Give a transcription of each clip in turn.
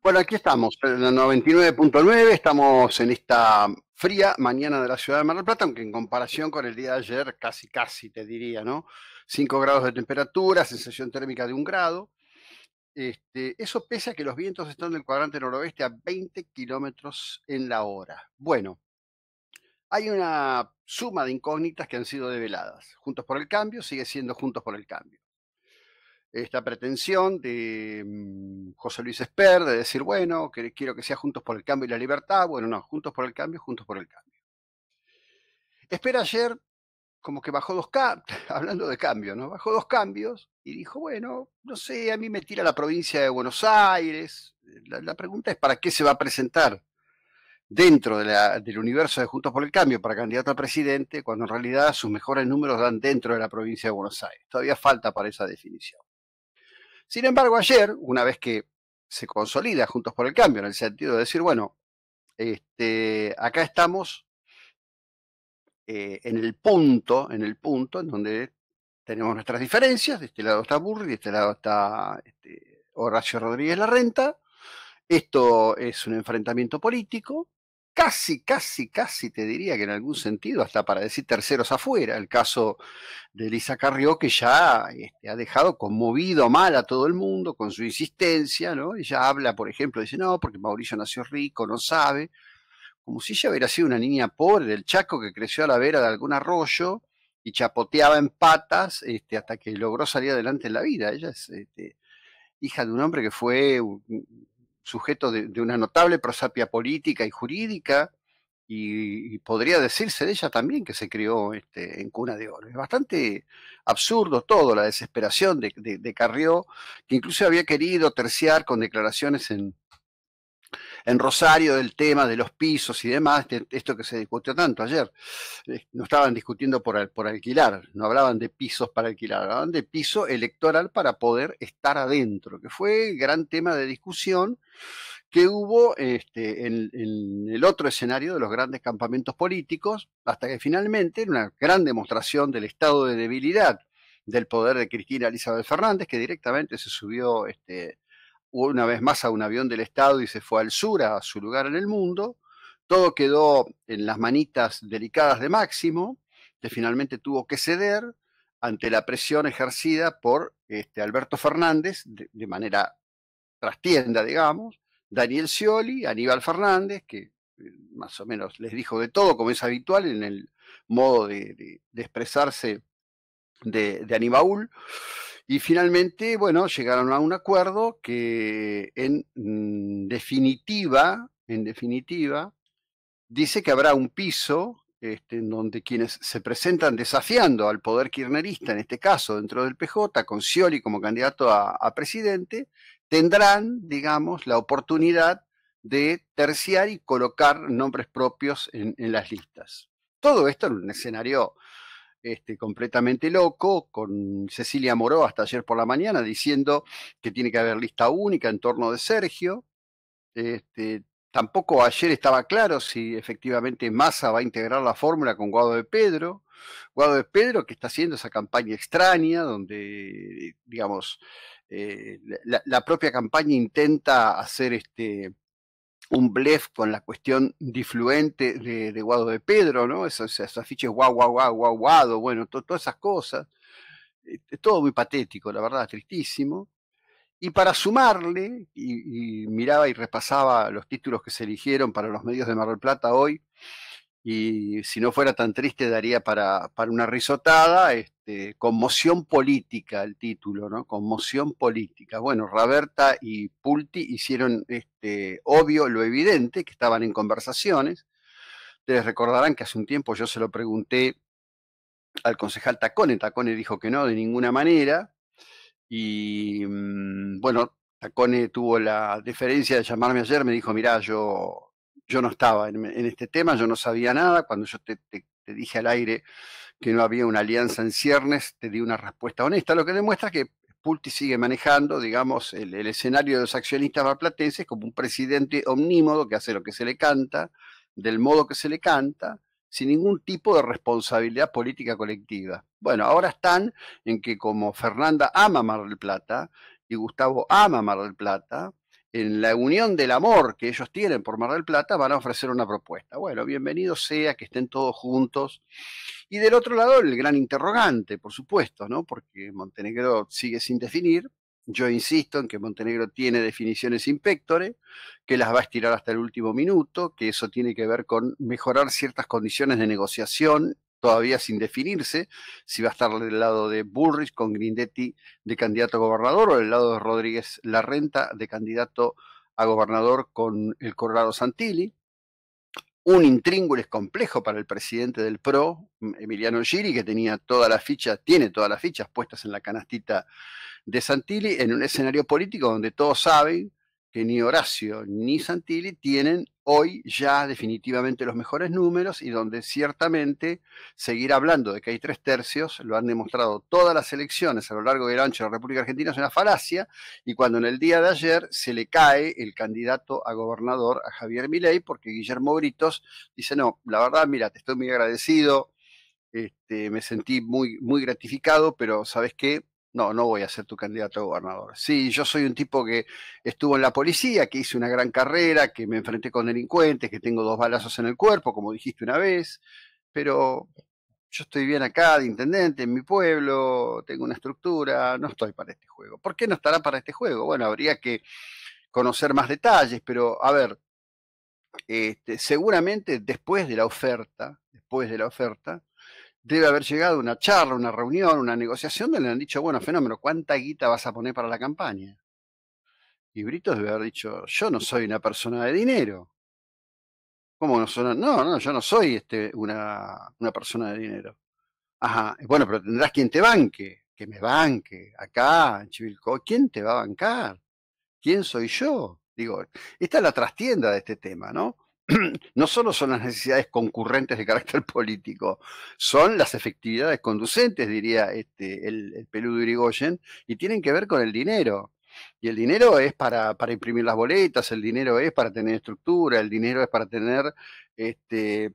Bueno, aquí estamos, en la 99.9, estamos en esta fría mañana de la ciudad de Mar del Plata, aunque en comparación con el día de ayer, casi, casi te diría, ¿no? 5 grados de temperatura, sensación térmica de un grado. Este, eso pese a que los vientos están del cuadrante noroeste a 20 kilómetros en la hora. Bueno, hay una suma de incógnitas que han sido develadas. Juntos por el cambio sigue siendo Juntos por el cambio esta pretensión de mm, José Luis Esper de decir, bueno, que quiero que sea Juntos por el Cambio y la Libertad, bueno, no, Juntos por el Cambio, Juntos por el Cambio. Esper ayer como que bajó dos cambios, hablando de cambio, ¿no? Bajó dos cambios y dijo, bueno, no sé, a mí me tira la provincia de Buenos Aires. La, pregunta es, ¿para qué se va a presentar dentro del universo de Juntos por el Cambio para candidato a presidente, cuando en realidad sus mejores números dan dentro de la provincia de Buenos Aires? Todavía falta para esa definición. Sin embargo, ayer, una vez que se consolida Juntos por el Cambio, en el sentido de decir, bueno, este, acá estamos eh, en el punto, en el punto en donde tenemos nuestras diferencias, de este lado está Burri, de este lado está este, Horacio Rodríguez Larrenta, esto es un enfrentamiento político, casi, casi, casi te diría que en algún sentido, hasta para decir terceros afuera, el caso de Elisa Carrió, que ya este, ha dejado conmovido mal a todo el mundo con su insistencia, ¿no? Ella habla, por ejemplo, dice, no, porque Mauricio nació rico, no sabe, como si ella hubiera sido una niña pobre del Chaco que creció a la vera de algún arroyo y chapoteaba en patas este, hasta que logró salir adelante en la vida. Ella es este, hija de un hombre que fue sujeto de, una notable prosapia política y jurídica, y, podría decirse de ella también que se crió este, en cuna de oro. Es bastante absurdo todo, la desesperación de, de, de Carrió, que incluso había querido terciar con declaraciones en, en Rosario del tema de los pisos y demás, esto que se discutió tanto ayer. Eh, no estaban discutiendo por, alquilar, no hablaban de pisos para alquilar, hablaban de piso electoral para poder estar adentro, que fue el gran tema de discusión que hubo este, en, el otro escenario de los grandes campamentos políticos, hasta que finalmente, en una gran demostración del estado de debilidad del poder de Cristina Elizabeth Fernández, que directamente se subió este, una vez más a un avión del Estado y se fue al sur, a su lugar en el mundo. Todo quedó en las manitas delicadas de Máximo, que finalmente tuvo que ceder ante la presión ejercida por este, Alberto Fernández, de, manera trastienda, digamos, Daniel Scioli, Aníbal Fernández, que eh, más o menos les dijo de todo, como es habitual en el modo de, expresarse de, de y finalmente, bueno, llegaron a un acuerdo que en mm, definitiva, en definitiva, dice que habrá un piso este, en donde quienes se presentan desafiando al poder kirchnerista, en este caso dentro del PJ, con Scioli como candidato a, presidente, tendrán, digamos, la oportunidad de terciar y colocar nombres propios en las listas. Todo esto en un escenario este, completamente loco, con Cecilia Moró hasta ayer por la mañana diciendo que tiene que haber lista única en torno de Sergio. Este, tampoco ayer estaba claro si efectivamente Massa va a integrar la fórmula con Guado de Pedro. Guado de Pedro que está haciendo esa campaña extraña donde, digamos, eh, la, la, propia campaña intenta hacer este un blef con la cuestión difluente de, Guado de Pedro, ¿no? Esos, afiches guau, guau, guau, guau, guado, bueno, todas esas cosas. Eh, eh, todo muy patético, la verdad, tristísimo. Y para sumarle, y, miraba y repasaba los títulos que se eligieron para los medios de Mar del Plata hoy, y si no fuera tan triste daría para, una risotada, este, conmoción política el título, ¿no? Conmoción política. Bueno, Roberta y Pulti hicieron este, obvio lo evidente, que estaban en conversaciones. Ustedes recordarán que hace un tiempo yo se lo pregunté al concejal Tacone, Tacone dijo que no, de ninguna manera, y mm, bueno, Tacone tuvo la deferencia de llamarme ayer, me dijo, mirá, yo, yo no estaba en, este tema, yo no sabía nada, cuando yo te dije al aire que no había una alianza en ciernes, te di una respuesta honesta, lo que demuestra que Pulti sigue manejando, digamos, el, el escenario de los accionistas marplatenses como un presidente omnímodo que hace lo que se le canta, del modo que se le canta, sin ningún tipo de responsabilidad política colectiva. Bueno, ahora están en que como Fernanda ama Mar del Plata y Gustavo ama Mar del Plata, en la unión del amor que ellos tienen por Mar del Plata, van a ofrecer una propuesta. Bueno, bienvenido sea, que estén todos juntos. Y del otro lado, el gran interrogante, por supuesto, ¿no? Porque Montenegro sigue sin definir. Yo insisto en que Montenegro tiene definiciones inspectores que las va a estirar hasta el último minuto, que eso tiene que ver con mejorar ciertas condiciones de negociación todavía sin definirse si va a estar del lado de Burris con Grindetti de candidato a gobernador o del lado de Rodríguez Larrenta de candidato a gobernador con el Corrado Santilli. Un intríngulis complejo para el presidente del PRO, Emiliano Giri, que tenía todas las fichas, tiene todas las fichas puestas en la canastita de Santilli, en un escenario político donde todos saben que ni Horacio ni Santilli tienen hoy ya definitivamente los mejores números y donde ciertamente seguir hablando de que hay tres tercios, lo han demostrado todas las elecciones a lo largo del ancho de la República Argentina, es una falacia y cuando en el día de ayer se le cae el candidato a gobernador a Javier Milei porque Guillermo Britos dice, no, la verdad, mira, te estoy muy agradecido, este, me sentí muy, muy gratificado, pero sabes qué, no, no voy a ser tu candidato a gobernador. Sí, yo soy un tipo que estuvo en la policía, que hice una gran carrera, que me enfrenté con delincuentes, que tengo dos balazos en el cuerpo, como dijiste una vez, pero yo estoy bien acá de intendente en mi pueblo, tengo una estructura, no estoy para este juego. ¿Por qué no estará para este juego? Bueno, habría que conocer más detalles, pero a ver, este, seguramente después de la oferta, después de la oferta, debe haber llegado una charla, una reunión, una negociación donde le han dicho, bueno, fenómeno, ¿cuánta guita vas a poner para la campaña? Y Brito debe haber dicho, yo no soy una persona de dinero. ¿Cómo no son? No, no, yo no soy este, una, una persona de dinero. Ajá, bueno, pero tendrás quien te banque, que me banque, acá, en Chivilco, ¿quién te va a bancar? ¿Quién soy yo? Digo, esta es la trastienda de este tema, ¿no? no solo son las necesidades concurrentes de carácter político, son las efectividades conducentes, diría este, el, peludo Irigoyen, y tienen que ver con el dinero. Y el dinero es para, imprimir las boletas, el dinero es para tener estructura, el dinero es para tener este,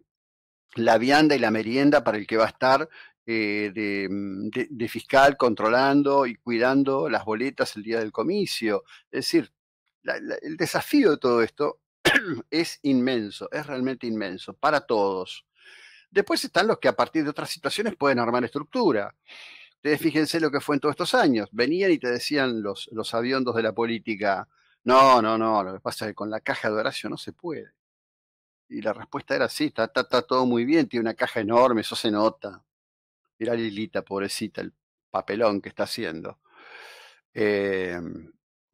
la vianda y la merienda para el que va a estar eh, de, fiscal controlando y cuidando las boletas el día del comicio. Es decir, el desafío de todo esto es inmenso, es realmente inmenso para todos. Después están los que a partir de otras situaciones pueden armar estructura. Ustedes fíjense lo que fue en todos estos años. Venían y te decían los, los aviondos de la política, no, no, no, lo que pasa es que con la caja de Horacio no se puede. Y la respuesta era sí, está, está, todo muy bien, tiene una caja enorme, eso se nota. mira Lilita, pobrecita, el papelón que está haciendo. Eh,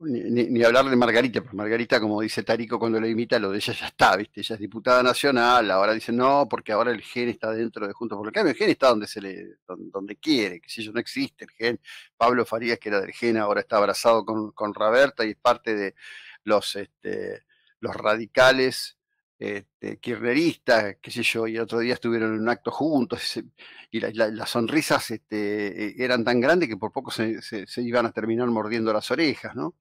ni, hablar de Margarita, porque Margarita, como dice Tarico cuando le imita, lo de ella ya está, ¿viste? Ella es diputada nacional, ahora dice no, porque ahora el gen está dentro de Juntos por el Cambio, el gen está donde se le, donde, quiere, que si yo no existe el gen. Pablo Farías, que era del gen, ahora está abrazado con, Roberta y es parte de los, este, los radicales este, kirchneristas, qué sé yo, y el otro día estuvieron en un acto juntos, y las sonrisas este, eh, eran tan grandes que por poco se, iban a terminar mordiendo las orejas, ¿no?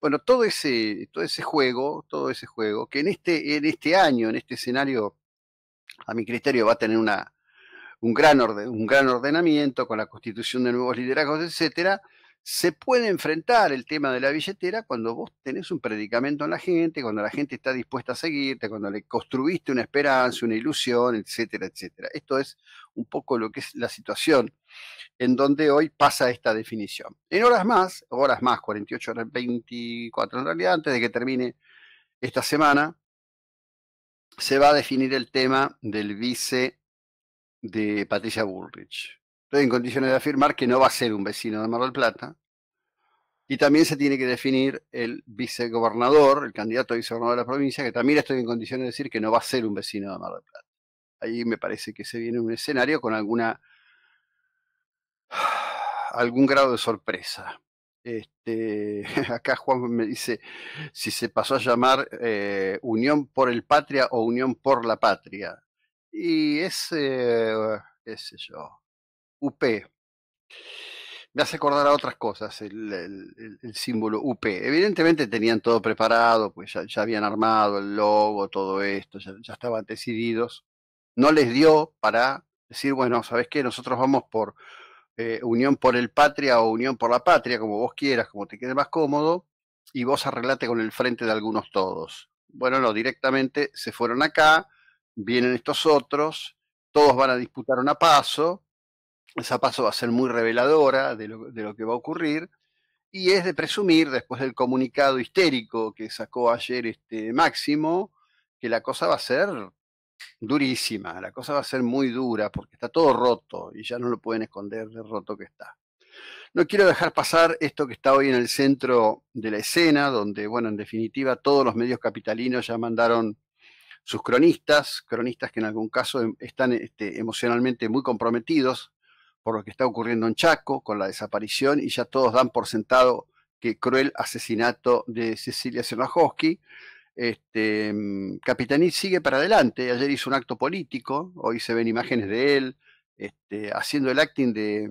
Bueno, todo ese, todo ese juego, todo ese juego, que en este, en este año, en este escenario, a mi criterio va a tener un, gran orden, un gran ordenamiento con la constitución de nuevos liderazgos, etcétera, se puede enfrentar el tema de la billetera cuando vos tenés un predicamento en la gente, cuando la gente está dispuesta a seguirte, cuando le construiste una esperanza, una ilusión, etcétera, etcétera. Esto es un poco lo que es la situación en donde hoy pasa esta definición. En horas más, horas más, 48 horas 24 en realidad, antes de que termine esta semana, se va a definir el tema del vice de Patricia Bullrich. Estoy en condiciones de afirmar que no va a ser un vecino de Mar del Plata. Y también se tiene que definir el vicegobernador, el candidato a vicegobernador de la provincia, que también estoy en condiciones de decir que no va a ser un vecino de Mar del Plata. Ahí me parece que se viene un escenario con alguna algún grado de sorpresa. Este, acá Juan me dice si se pasó a llamar eh, Unión por el Patria o Unión por la Patria. Y ese. ese eh, qué sé yo, UP. Me hace acordar a otras cosas el, símbolo UP. Evidentemente tenían todo preparado, pues ya, habían armado el logo, todo esto, ya, estaban decididos. No les dio para decir, bueno, ¿sabes qué? Nosotros vamos por eh, Unión por el Patria o Unión por la Patria, como vos quieras, como te quede más cómodo, y vos arreglate con el frente de algunos todos. Bueno, no, directamente se fueron acá, vienen estos otros, todos van a disputar una paso, esa paso va a ser muy reveladora de lo, que va a ocurrir y es de presumir, después del comunicado histérico que sacó ayer este Máximo, que la cosa va a ser durísima, la cosa va a ser muy dura porque está todo roto y ya no lo pueden esconder de roto que está. No quiero dejar pasar esto que está hoy en el centro de la escena, donde, bueno, en definitiva todos los medios capitalinos ya mandaron sus cronistas, cronistas que en algún caso em, están este, emocionalmente muy comprometidos por lo que está ocurriendo en Chaco con la desaparición y ya todos dan por sentado que cruel asesinato de Cecilia Cernajoski. Este, Capitaní sigue para adelante, ayer hizo un acto político, hoy se ven imágenes de él este, haciendo el acting de,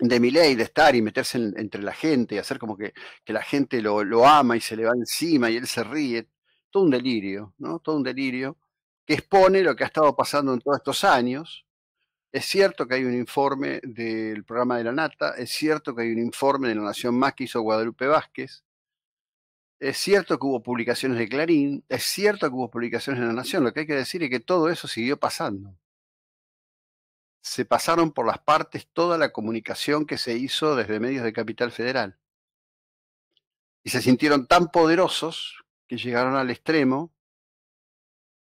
de Miley, de estar y meterse entre la gente y hacer como que, la gente lo, lo, ama y se le va encima y él se ríe. Todo un delirio, ¿no? Todo un delirio que expone lo que ha estado pasando en todos estos años, es cierto que hay un informe del programa de la Nata, es cierto que hay un informe de la Nación Más que hizo Guadalupe Vázquez, es cierto que hubo publicaciones de Clarín, es cierto que hubo publicaciones de la Nación, lo que hay que decir es que todo eso siguió pasando. Se pasaron por las partes toda la comunicación que se hizo desde medios de Capital Federal. Y se sintieron tan poderosos que llegaron al extremo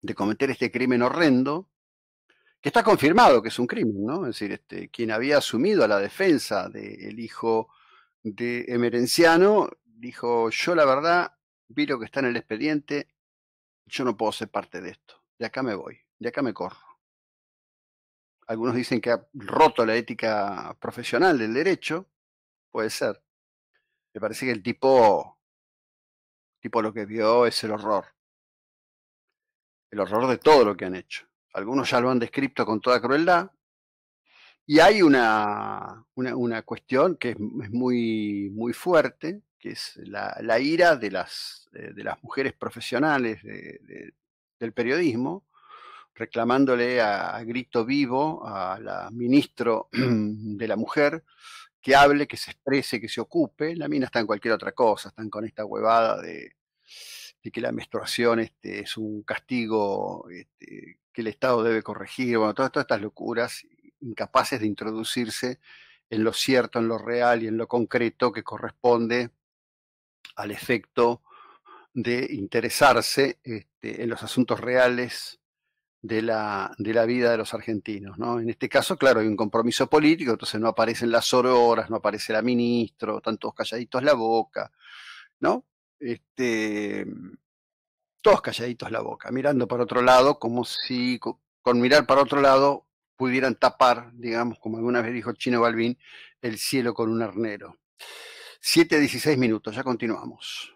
de cometer este crimen horrendo que está confirmado que es un crimen, ¿no? Es decir, este, quien había asumido a la defensa del hijo de Emerenciano dijo, yo la verdad vi lo que está en el expediente, yo no puedo ser parte de esto, de acá me voy, de acá me corro. Algunos dicen que ha roto la ética profesional del derecho, puede ser. Me parece que el tipo, tipo lo que vio es el horror. El horror de todo lo que han hecho algunos ya lo han descrito con toda crueldad, y hay una, una, cuestión que es, muy, muy fuerte, que es la, ira de las, eh, de, las mujeres profesionales del periodismo, reclamándole a, a, grito vivo a la ministro de la mujer que hable, que se exprese, que se ocupe. La mina está en cualquier otra cosa, están con esta huevada de de que la menstruación este, es un castigo este, que el Estado debe corregir, bueno, todas, estas locuras incapaces de introducirse en lo cierto, en lo real y en lo concreto que corresponde al efecto de interesarse este, en los asuntos reales de la, de la vida de los argentinos. ¿no? En este caso, claro, hay un compromiso político, entonces no aparecen las auroras, no aparece la ministro, están todos calladitos la boca, ¿no? Este, todos calladitos la boca, mirando para otro lado, como si con mirar para otro lado pudieran tapar, digamos, como alguna vez dijo Chino Balvin, el cielo con un arnero. 7.16 minutos, ya continuamos.